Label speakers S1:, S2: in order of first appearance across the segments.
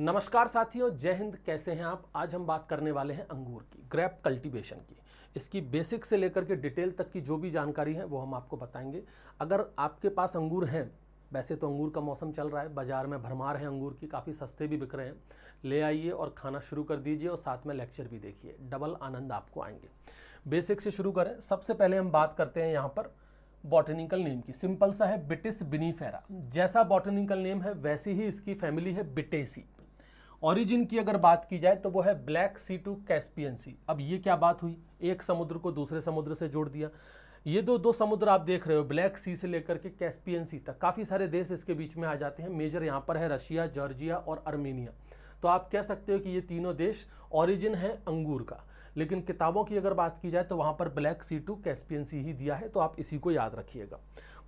S1: नमस्कार साथियों जय हिंद कैसे हैं आप आज हम बात करने वाले हैं अंगूर की ग्रैप कल्टीवेशन की इसकी बेसिक से लेकर के डिटेल तक की जो भी जानकारी है वो हम आपको बताएंगे अगर आपके पास अंगूर हैं वैसे तो अंगूर का मौसम चल रहा है बाज़ार में भरमार है अंगूर की काफ़ी सस्ते भी बिक रहे हैं ले आइए और खाना शुरू कर दीजिए और साथ में लेक्चर भी देखिए डबल आनंद आपको आएंगे बेसिक से शुरू करें सबसे पहले हम बात करते हैं यहाँ पर बॉटनिकल नेम की सिंपल सा है बिटिस बिनीफेरा जैसा बॉटनिकल नेम है वैसी ही इसकी फैमिली है बिटेसी ऑरिजिन की अगर बात की जाए तो वो है Black Sea to Caspian Sea अब ये क्या बात हुई एक समुद्र को दूसरे समुद्र से जोड़ दिया ये दो दो समुद्र आप देख रहे हो ब्लैक सी से लेकर के कैस्पियन सी तक काफ़ी सारे देश इसके बीच में आ जाते हैं मेजर यहाँ पर है रशिया जॉर्जिया और अर्मेनिया तो आप कह सकते हो कि ये तीनों देश ऑरिजिन है अंगूर का लेकिन किताबों की अगर बात की जाए तो वहाँ पर Black Sea to Caspian Sea ही दिया है तो आप इसी को याद रखिएगा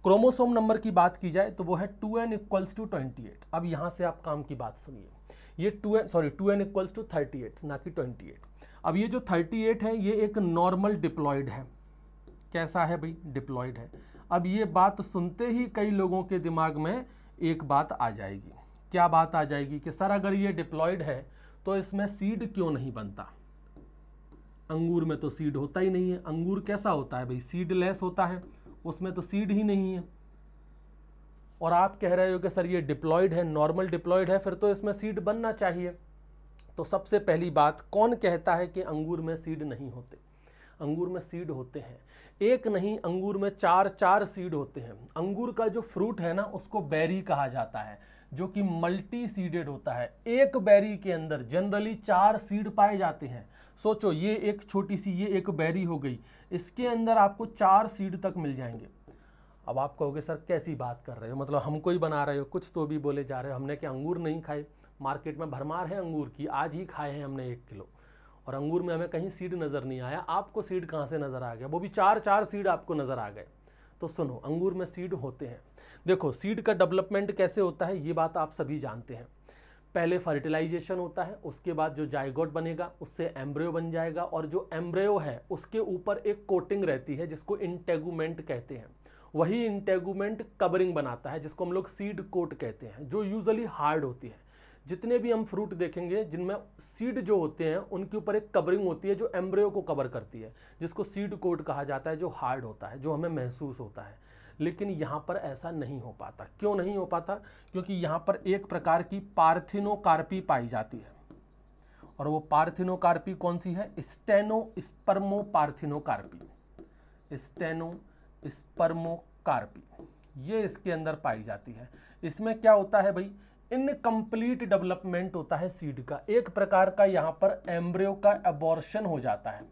S1: क्रोमोसोम नंबर की बात की जाए तो वो है two n equals to twenty eight अब यहाँ से आप काम की बात सुनिए ये two n sorry two n equals to thirty eight ना कि ट्वेंटी एट अब ये जो थर्टी एट है ये एक नॉर्मल डिप्लॉयड है कैसा है भाई डिप्लॉयड है अब ये बात सुनते ही कई लोगों के दिमाग में एक बात आ जाएगी क्या बात आ जाएगी कि सर अगर ये डिप्लॉयड है तो इसमें सीड क्यों नहीं बनता अंगूर में तो सीड होता ही नहीं है अंगूर कैसा होता है भाई सीडलेस होता है उसमें तो सीड ही नहीं है और आप कह रहे हो कि सर ये डिप्लॉयड है नॉर्मल डिप्लॉयड है फिर तो इसमें सीड बनना चाहिए तो सबसे पहली बात कौन कहता है कि अंगूर में सीड नहीं होते अंगूर में सीड होते हैं एक नहीं अंगूर में चार चार सीड होते हैं अंगूर का जो फ्रूट है ना उसको बेरी कहा जाता है जो कि मल्टी सीडेड होता है एक बेरी के अंदर जनरली चार सीड पाए जाते हैं सोचो ये एक छोटी सी ये एक बेरी हो गई इसके अंदर आपको चार सीड तक मिल जाएंगे अब आप कहोगे सर कैसी बात कर रहे हो मतलब हमको ही बना रहे हो कुछ तो भी बोले जा रहे हो हमने क्या अंगूर नहीं खाए मार्केट में भरमार है अंगूर की आज ही खाए हैं हमने एक किलो और अंगूर में हमें कहीं सीड नज़र नहीं आया आपको सीड कहाँ से नज़र आ गया वो भी चार चार सीड आपको नज़र आ गए तो सुनो अंगूर में सीड होते हैं देखो सीड का डेवलपमेंट कैसे होता है ये बात आप सभी जानते हैं पहले फर्टिलाइजेशन होता है उसके बाद जो जायगोट बनेगा उससे एम्ब्रियो बन जाएगा और जो एम्ब्रियो है उसके ऊपर एक कोटिंग रहती है जिसको इंटेगूमेंट कहते हैं वही इंटेगूमेंट कवरिंग बनाता है जिसको हम लोग सीड कोट कहते हैं जो यूजली हार्ड होती है जितने भी हम फ्रूट देखेंगे जिनमें सीड जो होते हैं उनके ऊपर एक कवरिंग होती है जो एम्ब्रियो को कवर करती है जिसको सीड कोट कहा जाता है जो हार्ड होता है जो हमें महसूस होता है लेकिन यहाँ पर ऐसा नहीं हो पाता क्यों नहीं हो पाता क्योंकि यहाँ पर एक प्रकार की पार्थिनोकार्पी पाई जाती है और वो पार्थिनोकार्पी कौन सी है stenospermocarpy parthenocarpy stenospermocarpy ये इसके अंदर पाई जाती है इसमें क्या होता है भाई इनकम्प्लीट डेवलपमेंट होता है सीड का एक प्रकार का यहां पर एम्ब्रियो का एबॉर्शन हो जाता है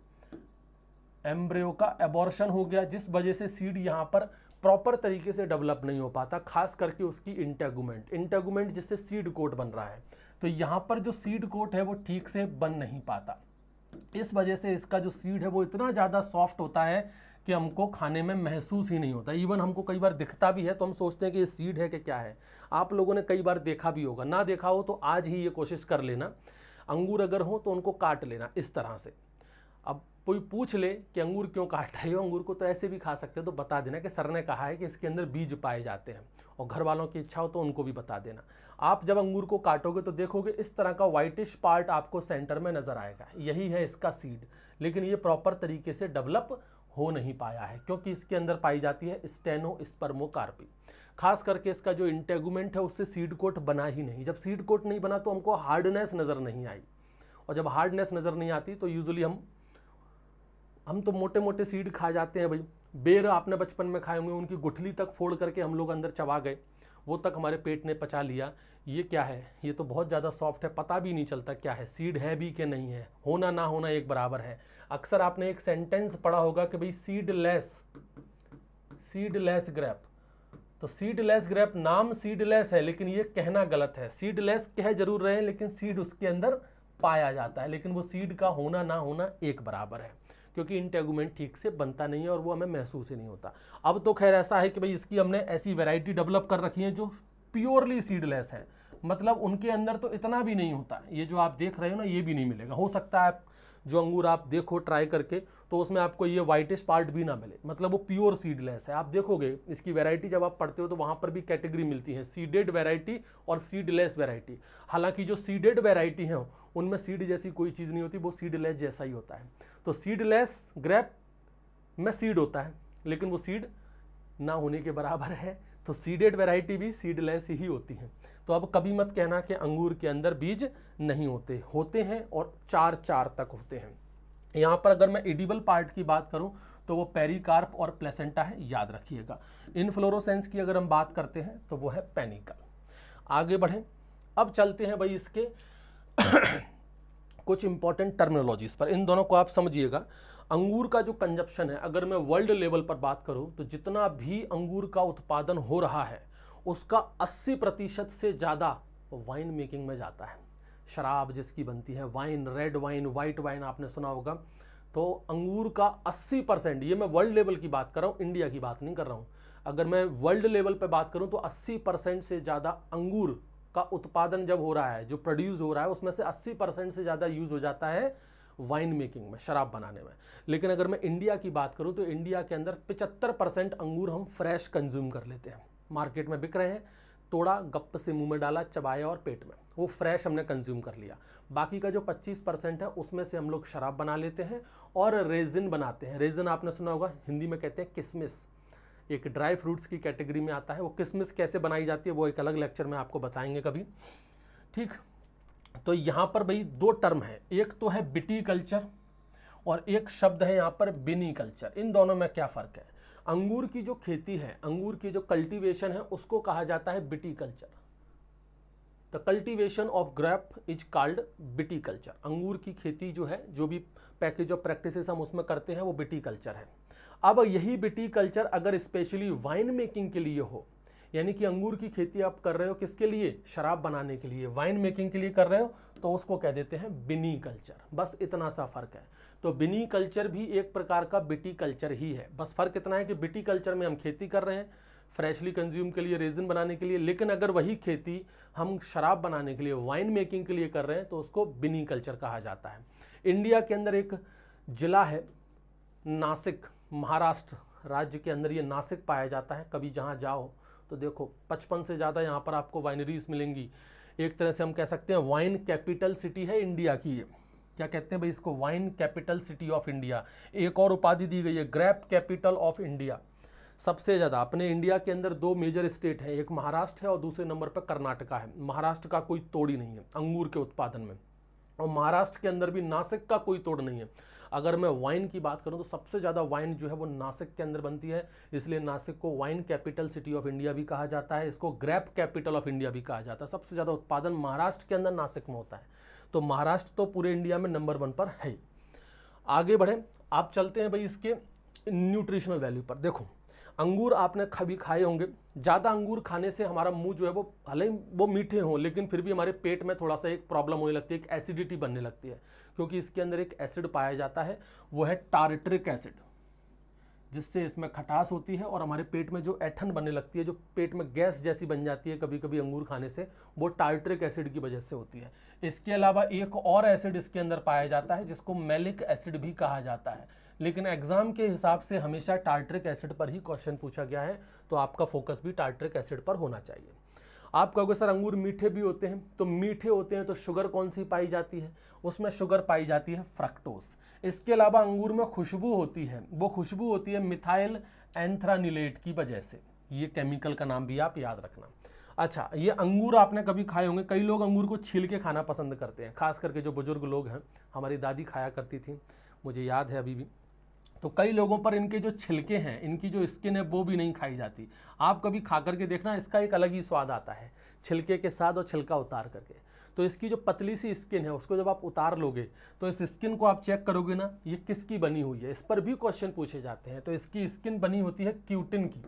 S1: एम्ब्रियो का एबॉर्शन हो गया जिस वजह से सीड यहां पर प्रॉपर तरीके से डेवलप नहीं हो पाता खास करके उसकी इंटेगूमेंट इंटेगूमेंट जिससे सीड कोट बन रहा है तो यहां पर जो सीड कोट है वो ठीक से बन नहीं पाता इस वजह से इसका जो सीड है वो इतना ज़्यादा सॉफ्ट होता है कि हमको खाने में महसूस ही नहीं होता इवन हमको कई बार दिखता भी है तो हम सोचते हैं कि ये सीड है कि क्या है आप लोगों ने कई बार देखा भी होगा ना देखा हो तो आज ही ये कोशिश कर लेना अंगूर अगर हो तो उनको काट लेना इस तरह से अब कोई पूछ ले कि अंगूर क्यों काट रहे हो अंगूर को तो ऐसे भी खा सकते हो तो बता देना कि सर ने कहा है कि इसके अंदर बीज पाए जाते हैं और घर वालों की इच्छा हो तो उनको भी बता देना आप जब अंगूर को काटोगे तो देखोगे इस तरह का वाइटिश पार्ट आपको सेंटर में नज़र आएगा यही है इसका सीड लेकिन ये प्रॉपर तरीके से डेवलप हो नहीं पाया है क्योंकि इसके अंदर पाई जाती है स्टेनो स्पर्मोकार्पी खास करके इसका जो इंटेगूमेंट है उससे सीड कोट बना ही नहीं जब सीड कोट नहीं बना तो हमको हार्डनेस नज़र नहीं आई और जब हार्डनेस नज़र नहीं आती तो यूजली हम हम तो मोटे मोटे सीड खा जाते हैं भाई बेर आपने बचपन में खाए होंगे उनकी गुठली तक फोड़ करके हम लोग अंदर चबा गए वो तक हमारे पेट ने पचा लिया ये क्या है ये तो बहुत ज़्यादा सॉफ्ट है पता भी नहीं चलता क्या है सीड है भी कि नहीं है होना ना होना एक बराबर है अक्सर आपने एक सेंटेंस पढ़ा होगा कि भाई सीडलेस सीडलेस ग्रैप तो सीडलेस ग्रैप नाम सीडलेस है लेकिन ये कहना गलत है सीडलेस कह जरूर रहे हैं लेकिन सीड उसके अंदर पाया जाता है लेकिन वो सीड का होना ना होना एक बराबर है क्योंकि इंटेगूमेंट ठीक से बनता नहीं है और वो हमें महसूस ही नहीं होता अब तो खैर ऐसा है कि भाई इसकी हमने ऐसी वेराइटी डेवलप कर रखी है जो प्योरली सीडलेस है मतलब उनके अंदर तो इतना भी नहीं होता ये जो आप देख रहे हो ना ये भी नहीं मिलेगा हो सकता है जो अंगूर आप देखो ट्राई करके तो उसमें आपको ये वाइटिश पार्ट भी ना मिले मतलब वो प्योर सीडलेस है आप देखोगे इसकी वैरायटी जब आप पढ़ते हो तो वहाँ पर भी कैटेगरी मिलती है सीडेड वैरायटी और सीडलेस वैरायटी हालांकि जो सीडेड वैरायटी हैं उनमें सीड जैसी कोई चीज़ नहीं होती वो सीडलेस जैसा ही होता है तो सीडलेस ग्रैप में सीड होता है लेकिन वो सीड ना होने के बराबर है तो सीडेड वैरायटी भी सीडलेस ही होती है तो अब कभी मत कहना कि अंगूर के अंदर बीज नहीं होते होते हैं और चार चार तक होते हैं यहाँ पर अगर मैं एडिबल पार्ट की बात करूँ तो वो पेरिकार्प और प्लेसेंटा है याद रखिएगा इन फ्लोरोसेंस की अगर हम बात करते हैं तो वो है पेनिकल आगे बढ़ें अब चलते हैं भाई इसके कुछ इंपॉर्टेंट टर्मिनोलॉजीज़ पर इन दोनों को आप समझिएगा अंगूर का जो कंजप्शन है अगर मैं वर्ल्ड लेवल पर बात करूँ तो जितना भी अंगूर का उत्पादन हो रहा है उसका 80 प्रतिशत से ज़्यादा वाइन मेकिंग में जाता है शराब जिसकी बनती है wine red wine white wine आपने सुना होगा तो अंगूर का 80 परसेंट ये मैं वर्ल्ड लेवल की बात कर रहा हूँ इंडिया की बात नहीं कर रहा हूँ अगर मैं वर्ल्ड लेवल पर बात करूँ तो 80 परसेंट से ज़्यादा अंगूर का उत्पादन जब हो रहा है जो प्रोड्यूस हो रहा है उसमें से 80 परसेंट से ज़्यादा यूज़ हो जाता है वाइन मेकिंग में शराब बनाने में लेकिन अगर मैं इंडिया की बात करूँ तो इंडिया के अंदर 75 परसेंट अंगूर हम फ्रेश कंज्यूम कर लेते हैं मार्केट में बिक रहे हैं थोड़ा गप्प से मुंह में डाला चबाया और पेट में वो फ्रेश हमने कंज्यूम कर लिया बाकी का जो 25 परसेंट है उसमें से हम लोग शराब बना लेते हैं और रेजिन बनाते हैं रेजिन आपने सुना होगा हिंदी में कहते हैं किसमिस एक ड्राई फ्रूट्स की कैटेगरी में आता है वो किसमिस कैसे बनाई जाती है वो एक अलग लेक्चर में आपको बताएंगे कभी ठीक तो यहाँ पर भाई दो टर्म है एक तो है बिटी कल्चर और एक शब्द है यहाँ पर बिनी कल्चर इन दोनों में क्या फ़र्क है अंगूर की जो खेती है अंगूर की जो कल्टीवेशन है उसको कहा जाता है viticulture the cultivation of grape is called viticulture अंगूर की खेती जो है जो भी पैकेज ऑफ प्रैक्टिस हम उसमें करते हैं वो बिटी कल्चर है अब यही बिटी कल्चर अगर स्पेशली वाइन मेकिंग के लिए हो यानी कि अंगूर की खेती आप कर रहे हो किसके लिए शराब बनाने के लिए वाइन मेकिंग के लिए कर रहे हो तो उसको कह देते हैं बिनी कल्चर बस इतना सा फ़र्क है तो बिनी कल्चर भी एक प्रकार का बिटी कल्चर ही है बस फ़र्क इतना है कि बिटी कल्चर में हम खेती कर रहे हैं फ्रेशली कंज्यूम के लिए रेजन बनाने के लिए लेकिन अगर वही खेती हम शराब बनाने के लिए वाइन मेकिंग के लिए कर रहे हैं तो उसको बिनी कल्चर कहा जाता है इंडिया के अंदर एक जिला है नासिक महाराष्ट्र राज्य के अंदर ये नासिक पाया जाता है कभी जहाँ जाओ तो देखो पचपन से ज़्यादा यहाँ पर आपको वाइनरीज मिलेंगी एक तरह से हम कह सकते हैं वाइन कैपिटल सिटी है इंडिया की ये क्या कहते हैं भाई इसको wine capital city of India एक और उपाधि दी गई है ग्रैप कैपिटल ऑफ इंडिया सबसे ज़्यादा अपने इंडिया के अंदर दो मेजर स्टेट हैं एक महाराष्ट्र है और दूसरे नंबर पर कर्नाटका है महाराष्ट्र का कोई तोड़ी नहीं है अंगूर के उत्पादन में और महाराष्ट्र के अंदर भी नासिक का कोई तोड़ नहीं है अगर मैं वाइन की बात करूं तो सबसे ज़्यादा वाइन जो है वो नासिक के अंदर बनती है इसलिए नासिक को wine capital city of India भी कहा जाता है इसको ग्रैप कैपिटल ऑफ इंडिया भी कहा जाता है सबसे ज़्यादा उत्पादन महाराष्ट्र के अंदर नासिक में होता है तो महाराष्ट्र तो पूरे इंडिया में नंबर वन पर है आगे बढ़ें आप चलते हैं भाई इसके न्यूट्रिशनल वैल्यू पर देखो अंगूर आपने कभी खाए होंगे ज़्यादा अंगूर खाने से हमारा मुंह जो है वो भले ही वो मीठे हों लेकिन फिर भी हमारे पेट में थोड़ा सा एक प्रॉब्लम होने लगती है एक एसिडिटी बनने लगती है क्योंकि इसके अंदर एक एसिड पाया जाता है वो है टार्ट्रिक एसिड जिससे इसमें खटास होती है और हमारे पेट में जो ऐठन बनने लगती है जो पेट में गैस जैसी बन जाती है कभी कभी अंगूर खाने से वो टार्ट्रिक एसिड की वजह से होती है इसके अलावा एक और एसिड इसके अंदर पाया जाता है जिसको मेलिक एसिड भी कहा जाता है लेकिन एग्जाम के हिसाब से हमेशा टार्ट्रिक एसिड पर ही क्वेश्चन पूछा गया है तो आपका फोकस भी टार्ट्रिक एसिड पर होना चाहिए आप कहोगे सर अंगूर मीठे भी होते हैं तो मीठे होते हैं तो शुगर कौन सी पाई जाती है उसमें शुगर पाई जाती है फ्रक्टोस इसके अलावा अंगूर में खुशबू होती है वो खुशबू होती है मिथाइल एंथ्रानिलेट की वजह से ये केमिकल का नाम भी आप याद रखना अच्छा ये अंगूर आपने कभी खाए होंगे कई लोग अंगूर को छील के खाना पसंद करते हैं खास करके जो बुजुर्ग लोग हैं हमारी दादी खाया करती थी मुझे याद है अभी भी तो कई लोगों पर इनके जो छिलके हैं इनकी जो स्किन है वो भी नहीं खाई जाती आप कभी खा करके देखना इसका एक अलग ही स्वाद आता है छिलके के साथ और छिलका उतार करके तो इसकी जो पतली सी स्किन है उसको जब आप उतार लोगे तो इस स्किन को आप चेक करोगे ना ये किसकी बनी हुई है इस पर भी क्वेश्चन पूछे जाते हैं तो इसकी स्किन बनी होती है क्यूटिन की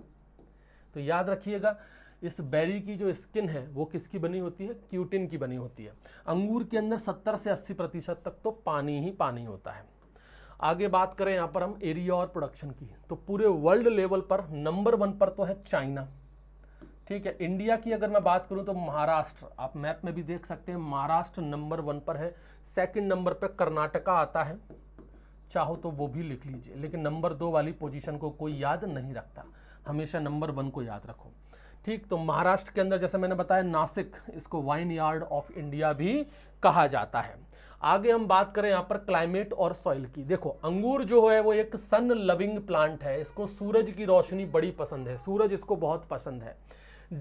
S1: तो याद रखिएगा इस बेरी की जो स्किन है वो किसकी बनी होती है क्यूटिन की बनी होती है अंगूर के अंदर 70 से 80 प्रतिशत तक तो पानी ही पानी होता है आगे बात करें यहाँ पर हम एरिया और प्रोडक्शन की तो पूरे वर्ल्ड लेवल पर नंबर वन पर तो है चाइना ठीक है इंडिया की अगर मैं बात करूं तो महाराष्ट्र आप मैप में भी देख सकते हैं महाराष्ट्र नंबर वन पर है सेकंड नंबर पर कर्नाटका आता है चाहो तो वो भी लिख लीजिए लेकिन नंबर दो वाली पोजीशन को कोई याद नहीं रखता हमेशा नंबर वन को याद रखो ठीक तो महाराष्ट्र के अंदर जैसे मैंने बताया नासिक इसको वाइन यार्ड ऑफ इंडिया भी कहा जाता है आगे हम बात करें यहाँ पर क्लाइमेट और सॉइल की देखो अंगूर जो है वो एक सन लविंग प्लांट है इसको सूरज की रोशनी बड़ी पसंद है सूरज इसको बहुत पसंद है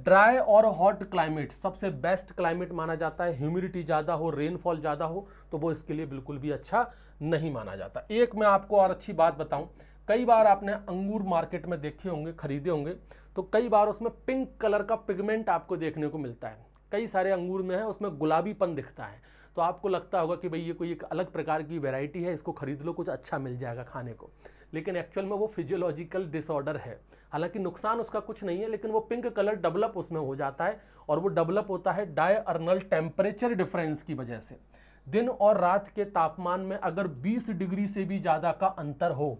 S1: ड्राई और हॉट क्लाइमेट सबसे बेस्ट क्लाइमेट माना जाता है ह्यूमिडिटी ज़्यादा हो रेनफॉल ज़्यादा हो तो वो इसके लिए बिल्कुल भी अच्छा नहीं माना जाता एक मैं आपको और अच्छी बात बताऊँ कई बार आपने अंगूर मार्केट में देखे होंगे खरीदे होंगे तो कई बार उसमें पिंक कलर का पिगमेंट आपको देखने को मिलता है कई सारे अंगूर में है उसमें गुलाबीपन दिखता है तो आपको लगता होगा कि भाई ये कोई एक अलग प्रकार की वेराइटी है इसको खरीद लो कुछ अच्छा मिल जाएगा खाने को लेकिन एक्चुअल में वो फिजियोलॉजिकल डिसऑर्डर है हालांकि नुकसान उसका कुछ नहीं है लेकिन वो पिंक कलर डेवलप उसमें हो जाता है और वो डेवलप होता है अर्नल टेम्परेचर डिफरेंस की वजह से दिन और रात के तापमान में अगर 20 डिग्री से भी ज़्यादा का अंतर हो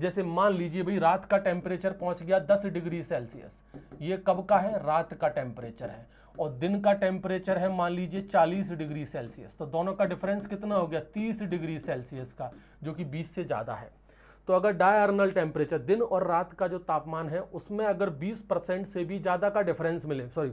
S1: जैसे मान लीजिए भाई रात का टेम्परेचर पहुंच गया 10 डिग्री सेल्सियस ये कब का है रात का टेम्परेचर है और दिन का टेम्परेचर है मान लीजिए 40 डिग्री सेल्सियस तो दोनों का डिफरेंस कितना हो गया 30 डिग्री सेल्सियस का जो कि 20 से ज़्यादा है तो अगर डायर्नल टेम्परेचर दिन और रात का जो तापमान है उसमें अगर 20 परसेंट से भी ज़्यादा का डिफरेंस मिले सॉरी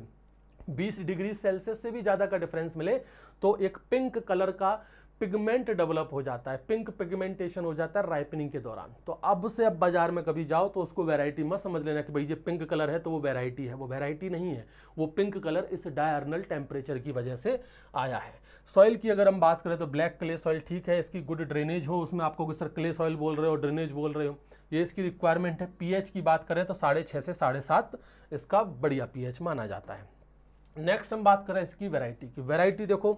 S1: 20 डिग्री सेल्सियस से भी ज़्यादा का डिफरेंस मिले तो एक पिंक कलर का पिगमेंट डेवलप हो जाता है पिंक पिगमेंटेशन हो जाता है राइपनिंग के दौरान तो अब से अब बाजार में कभी जाओ तो उसको वैरायटी मत समझ लेना कि भाई ये पिंक कलर है तो वो वेराइटी है वो वेराइटी नहीं है वो पिंक कलर इस डायर्नल टेम्परेचर की वजह से आया है सॉइल की अगर हम बात करें तो ब्लैक क्ले सॉइल ठीक है इसकी गुड ड्रेनेज हो उसमें आपको सर क्ले सॉइल बोल रहे हो ड्रेनेज बोल रहे हो ये इसकी रिक्वायरमेंट है पीएच की बात करें तो साढ़े छः से साढ़े सात इसका बढ़िया पी माना जाता है नेक्स्ट हम बात करें इसकी वेराइटी की वेराइटी देखो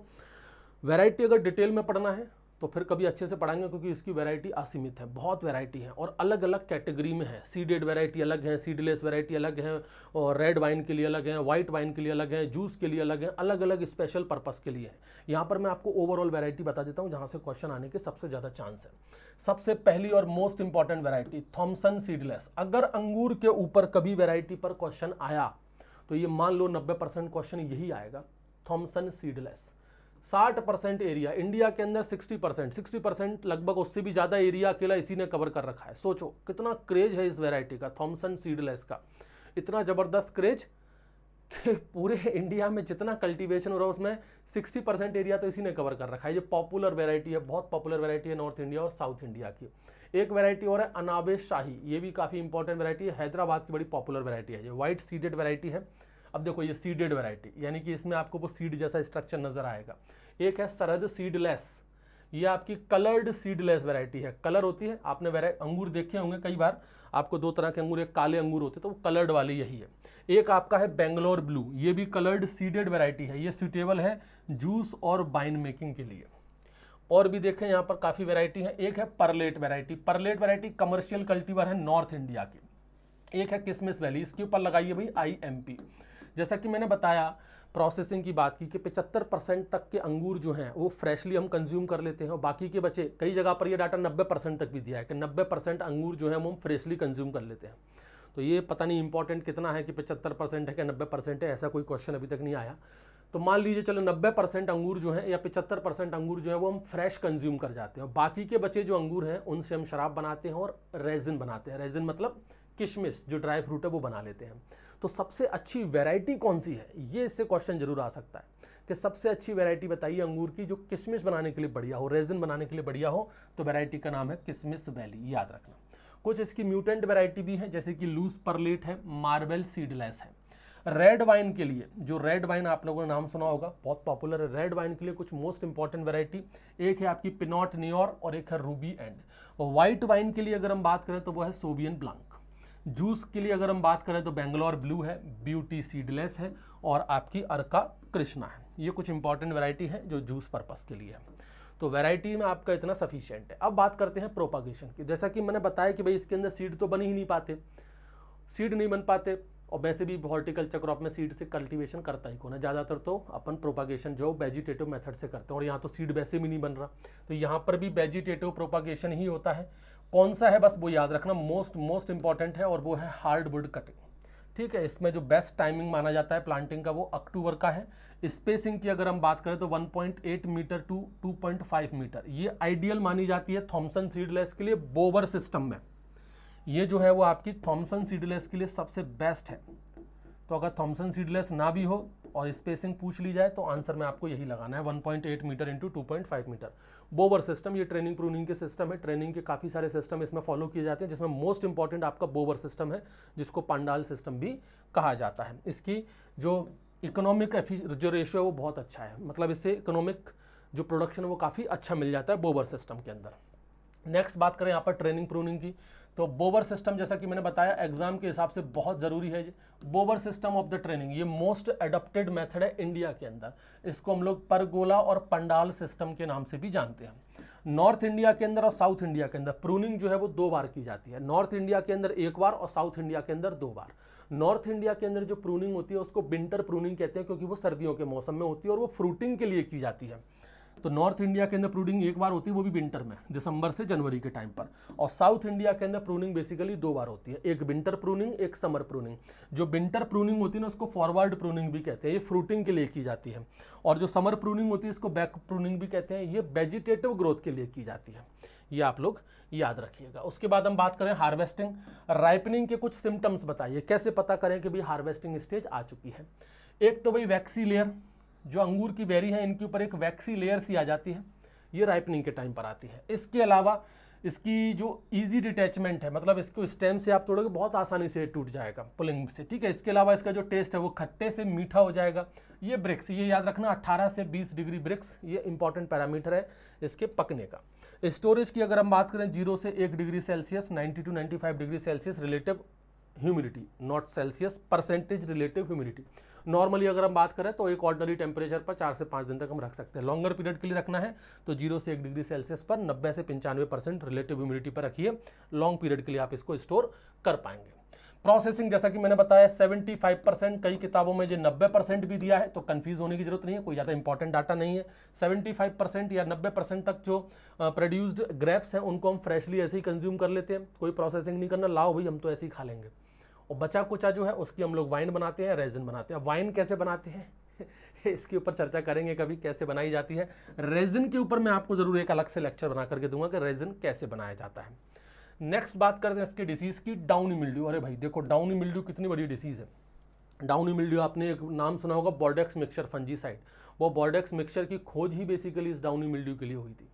S1: वैरायटी अगर डिटेल में पढ़ना है तो फिर कभी अच्छे से पढ़ाएंगे क्योंकि इसकी वैरायटी असीमित है बहुत वैरायटी है और अलग अलग कैटेगरी में है सीडेड वैरायटी अलग है सीडलेस वैरायटी अलग है और रेड वाइन के लिए अलग है वाइट वाइन के लिए अलग है जूस के लिए अलग है अलग अलग स्पेशल पर्पस के लिए है यहाँ पर मैं आपको ओवरऑल वैरायटी बता देता हूँ जहाँ से क्वेश्चन आने के सबसे ज़्यादा चांस है सबसे पहली और most important variety Thompson seedless अगर अंगूर के ऊपर कभी वैरायटी पर क्वेश्चन आया तो ये मान लो नब्बे क्वेश्चन यही आएगा Thompson seedless 60 percent area India के अंदर 60 परसेंट सिक्सटी परसेंट लगभग उससे भी ज़्यादा एरिया अकेला इसी ने कवर कर रखा है सोचो कितना क्रेज है इस वेराइटी का थॉमसन सीडलेस का इतना ज़बरदस्त क्रेज कि पूरे इंडिया में जितना कल्टीवेशन हो रहा है उसमें 60 परसेंट एरिया तो इसी ने कवर कर रखा है ये पॉपुलर वेराइटी है बहुत पॉपुलर वेराइटी है नॉर्थ इंडिया और साउथ इंडिया की एक वेराइटी और है अनाबे शाही ये भी काफ़ी इंपॉर्टेंट वेराइटी है हैदराबाद की बड़ी पॉपुलर वेराइटी है ये वाइट सीडेड वेराइटी है अब देखो ये सीडेड वैरायटी यानी कि इसमें आपको वो सीड जैसा स्ट्रक्चर नजर आएगा एक है सरहद सीडलेस ये आपकी कलर्ड सीडलेस वैरायटी है कलर होती है आपने अंगूर देखे होंगे कई बार आपको दो तरह के अंगूर एक काले अंगूर होते तो वो कलर्ड वाली यही है एक आपका है बेंगलोर ब्लू ये भी कलर्ड सीडेड वैरायटी है ये सूटेबल है जूस और वाइन मेकिंग के लिए और भी देखें यहाँ पर काफ़ी वेराइटी है एक है Perlette variety Perlette variety commercial cultivar है नॉर्थ इंडिया की एक है किसमिस वैली इसके ऊपर लगाइए भाई आई एम पी जैसा कि मैंने बताया प्रोसेसिंग की बात की कि 75 परसेंट तक के अंगूर जो हैं वो फ्रेशली हम कंज्यूम कर लेते हैं और बाकी के बचे कई जगह पर ये डाटा 90 परसेंट तक भी दिया है कि 90 परसेंट अंगूर जो है वो हम फ्रेशली कंज्यूम कर लेते हैं तो ये पता नहीं इंपॉर्टेंट कितना है कि पचहत्तर परसेंट है कि नब्बे परसेंट है ऐसा कोई क्वेश्चन अभी तक नहीं आया तो मान लीजिए चलो 90 परसेंट अंगूर जो है या 75 परसेंट अंगूर जो है वो हम फ्रेश कंज्यूम कर जाते हैं और बाकी के बचे जो अंगूर हैं उनसे हम शराब बनाते हैं और रेजिन बनाते हैं रेजिन मतलब किशमिश जो ड्राई फ्रूट है वो बना लेते हैं तो सबसे अच्छी वेराइटी कौन सी है ये इससे क्वेश्चन जरूर आ सकता है कि सबसे अच्छी वेरायटी बताइए अंगूर की जो किशमिश बनाने के लिए बढ़िया हो रेजन बनाने के लिए बढ़िया हो तो वेराइटी का नाम है किशमिश वैली याद रखना कुछ इसकी म्यूटेंट वेराइटी भी है जैसे कि लूज परलेट है मार्बल सीडलेस है रेड वाइन के लिए जो रेड वाइन आप लोगों ने नाम सुना होगा बहुत पॉपुलर है रेड वाइन के लिए कुछ मोस्ट इंपॉर्टेंट वेराइटी एक है आपकी पिनॉट न्योर और एक है रूबी एंड वाइट वाइन के लिए अगर हम बात करें तो वो है सोबियन ब्लैंक जूस के लिए अगर हम बात करें तो बेंगलोर ब्लू है ब्यूटी सीडलेस है और आपकी अर्का कृष्णा है ये कुछ इंपॉर्टेंट वेराइटी है जो जूस पर्पस के लिए है तो वैरायटी में आपका इतना सफिशियंट है अब बात करते हैं प्रोपागेशन की जैसा कि मैंने बताया कि भाई इसके अंदर सीड तो बन ही नहीं पाते सीड नहीं बन पाते और वैसे भी हॉर्टिकल्चर क्रॉप में सीड से कल्टीवेशन करता ही कौन है ज़्यादातर तो अपन प्रोपागेशन जो वेजिटेटिव मेथड से करते हैं और यहाँ तो सीड वैसे भी नहीं बन रहा तो यहाँ पर भी वेजिटेटिव प्रोपागेशन ही होता है कौन सा है बस वो याद रखना मोस्ट मोस्ट इंपॉर्टेंट है और वो है हार्डवुड कटिंग ठीक है इसमें जो बेस्ट टाइमिंग माना जाता है प्लांटिंग का वो अक्टूबर का है स्पेसिंग की अगर हम बात करें तो 1.8 मीटर टू 2.5 मीटर ये आइडियल मानी जाती है थॉमसन सीडलेस के लिए बोबर सिस्टम में ये जो है वो आपकी थॉमसन सीडलेस के लिए सबसे बेस्ट है तो अगर थॉमसन सीडलेस ना भी हो और स्पेसिंग पूछ ली जाए तो आंसर में आपको यही लगाना है 1.8 metre into two metre bower system ये ट्रेनिंग प्रूनिंग के सिस्टम है ट्रेनिंग के काफ़ी सारे सिस्टम इसमें फॉलो किए जाते हैं जिसमें मोस्ट इंपॉर्टेंट आपका बोवर सिस्टम है जिसको पांडाल सिस्टम भी कहा जाता है इसकी जो इकोनॉमिक जो रेशियो है वो बहुत अच्छा है मतलब इससे इकोनॉमिक जो प्रोडक्शन है वो काफ़ी अच्छा मिल जाता है बोवर सिस्टम के अंदर नेक्स्ट बात करें यहाँ पर ट्रेनिंग प्रूनिंग की तो बोबर सिस्टम जैसा कि मैंने बताया एग्जाम के हिसाब से बहुत ज़रूरी है bower system of the training ये मोस्ट एडोप्टेड मेथड है इंडिया के अंदर इसको हम लोग परगोला और पंडाल सिस्टम के नाम से भी जानते हैं नॉर्थ इंडिया के अंदर और साउथ इंडिया के अंदर प्रूनिंग जो है वो दो बार की जाती है नॉर्थ इंडिया के अंदर एक बार और साउथ इंडिया के अंदर दो बार नॉर्थ इंडिया के अंदर जो प्रूनिंग होती है उसको विंटर प्रूनिंग कहते हैं क्योंकि वो सर्दियों के मौसम में होती है और वो फ्रूटिंग के लिए की जाती है तो नॉर्थ इंडिया के अंदर प्रूनिंग एक बार होती है वो भी विंटर में दिसंबर से जनवरी के टाइम पर और साउथ इंडिया के अंदर प्रूनिंग बेसिकली दो बार होती है एक विंटर प्रूनिंग एक समर प्रूनिंग जो विंटर प्रूनिंग होती है ना उसको फॉरवर्ड प्रूनिंग भी कहते हैं ये फ्रूटिंग के लिए की जाती है और जो समर प्रूनिंग होती है इसको बैक प्रूनिंग भी कहते हैं ये वेजिटेटिव ग्रोथ के लिए की जाती है ये आप लोग याद रखिएगा उसके बाद हम बात करें हार्वेस्टिंग राइपनिंग के कुछ सिम्टम्स बताइए कैसे पता करें कि भाई हार्वेस्टिंग स्टेज आ चुकी है एक तो भाई वैक्सी लेयर जो अंगूर की बेरी है इनके ऊपर एक वैक्सी लेयर सी आ जाती है ये राइपनिंग के टाइम पर आती है इसके अलावा इसकी जो इजी डिटैचमेंट है मतलब इसको स्टेम से आप तोड़ोगे बहुत आसानी से टूट जाएगा पुलिंग से ठीक है इसके अलावा इसका जो टेस्ट है वो खट्टे से मीठा हो जाएगा ये ब्रिक्स ये याद रखना 18 से 20 डिग्री ब्रिक्स ये इंपॉर्टेंट पैरामीटर है इसके पकने का स्टोरेज की अगर हम बात करें जीरो से एक degree Celsius ninety to ninety degree Celsius relative humidity not Celsius percentage relative humidity normally अगर हम बात करें तो एक ऑर्डनरी टेम्परेचर पर चार से पाँच दिन तक हम रख सकते हैं लॉन्गर पीरियड के लिए रखना है तो जीरो से एक डिग्री सेल्सियस पर नब्बे से पंचानवे परसेंट रिलेटिव ह्यूमिडिटी पर रखिए लॉन्ग पीरियड के लिए आप इसको स्टोर कर पाएंगे प्रोसेसिंग जैसा कि मैंने बताया 75 परसेंट कई किताबों में जो 90 परसेंट भी दिया है तो कंफ्यूज होने की जरूरत नहीं है कोई ज़्यादा इंपॉर्टेंट डाटा नहीं है 75 परसेंट या 90 परसेंट तक जो प्रोड्यूस्ड ग्रेप्स हैं उनको हम फ्रेशली ऐसे ही कंज्यूम कर लेते हैं कोई प्रोसेसिंग नहीं करना लाओ भाई हम तो ऐसे ही खा लेंगे और बचा कुचा जो है उसकी हम लोग वाइन बनाते हैं रेजिन बनाते हैं वाइन कैसे बनाते हैं इसके ऊपर चर्चा करेंगे कभी कैसे बनाई जाती है रेजिन के ऊपर मैं आपको ज़रूर एक अलग से लेक्चर बना करके दूंगा कि रेजिन कैसे बनाया जाता है नेक्स्ट बात करते हैं इसकी डिसीज़ की डाउनी मिल्ड्यू अरे भाई देखो डाउनी मिल्ड्यू कितनी बड़ी डिसीज़ है डाउनी मिल्ड्यू आपने एक नाम सुना होगा बॉर्डेक्स मिक्सचर फंजीसाइड वो बॉर्डेक्स मिक्सचर की खोज ही बेसिकली इस डाउनी मिल्ड्यू के लिए हुई थी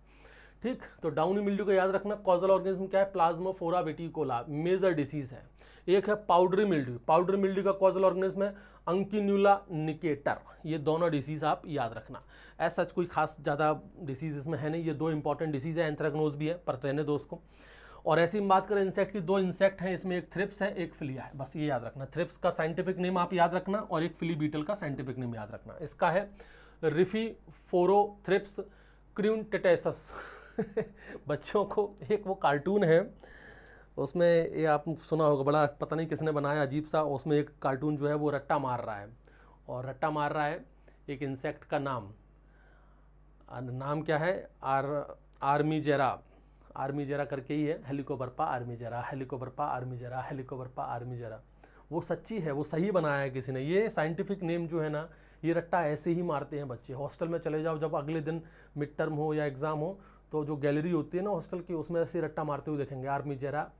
S1: ठीक तो डाउनी मिल्ड्यू का याद रखना कॉजल ऑर्गेनिज्म क्या है प्लाज्मोफोरा विटिकोला मेजर डिसीज़ है एक है पाउडरी मिल्ड्यू पाउडरी मिल्ड्यू का कॉजल ऑर्गेनिज्म है अंकिन्यूला निकेटर ये दोनों डिसीज़ आप याद रखना एज सच कोई खास ज़्यादा डिसीज इसमें है नहीं ये दो इंपॉर्टेंट डिसीज़ है एंथ्रेग्नोज भी है पर रहने दो उसको और ऐसी हम बात करें इंसेक्ट की दो इंसेक्ट हैं इसमें एक थ्रिप्स है एक फिलिया है बस ये याद रखना थ्रिप्स का साइंटिफिक नेम आप याद रखना और एक फिली बीटल का साइंटिफिक नेम याद रखना इसका है रिफी फोरो थ्रिप्स टेटेसस बच्चों को एक वो कार्टून है उसमें ये आप सुना होगा बड़ा पता नहीं किसने बनाया अजीब सा उसमें एक कार्टून जो है वो रट्टा मार रहा है और रट्टा मार रहा है एक इंसेक्ट का नाम नाम क्या है आर आर्मी जरा आर्मी जेरा करके ही है हेलिकोबरपा आर्मी जरा हेलिकोबरपा आर्मी जरा हेलिकोबरपा आर्मी जरा वो सच्ची है वो सही बनाया है किसी ने ये साइंटिफिक नेम जो है ना ये रट्टा ऐसे ही मारते हैं बच्चे हॉस्टल में चले जाओ जब अगले दिन मिड टर्म हो या एग्ज़ाम हो तो जो गैलरी होती है ना हॉस्टल की उसमें ऐसे रट्टा मारते हुए देखेंगे आर्मी जरा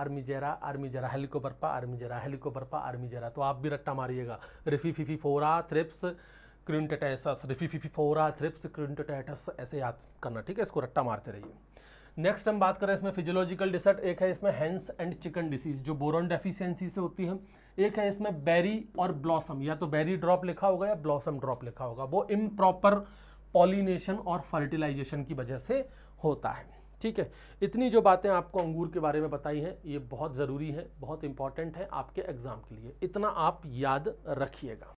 S1: आर्मी जेरा आर्मी जेरा हेलिको बर्पा आर्मी जेरा हेलिको बर्पा आर्मी जेरा तो आप भी रट्टा मारिएगा Rhipiphorothrips cruentatus Rhipiphorothrips cruentatus ऐसे याद करना ठीक है इसको रट्टा मारते रहिए नेक्स्ट हम बात करें इसमें फिजियोलॉजिकल डिसर्ट एक है इसमें हैंस एंड चिकन डिसीज जो बोरन डेफिशिएंसी से होती है एक है इसमें बेरी और ब्लॉसम या तो बेरी ड्रॉप लिखा होगा या ब्लॉसम ड्रॉप लिखा होगा वो इम्प्रॉपर पॉलिनेशन और फर्टिलाइजेशन की वजह से होता है ठीक है इतनी जो बातें आपको अंगूर के बारे में बताई हैं ये बहुत ज़रूरी है बहुत इंपॉर्टेंट है आपके एग्ज़ाम के लिए इतना आप याद रखिएगा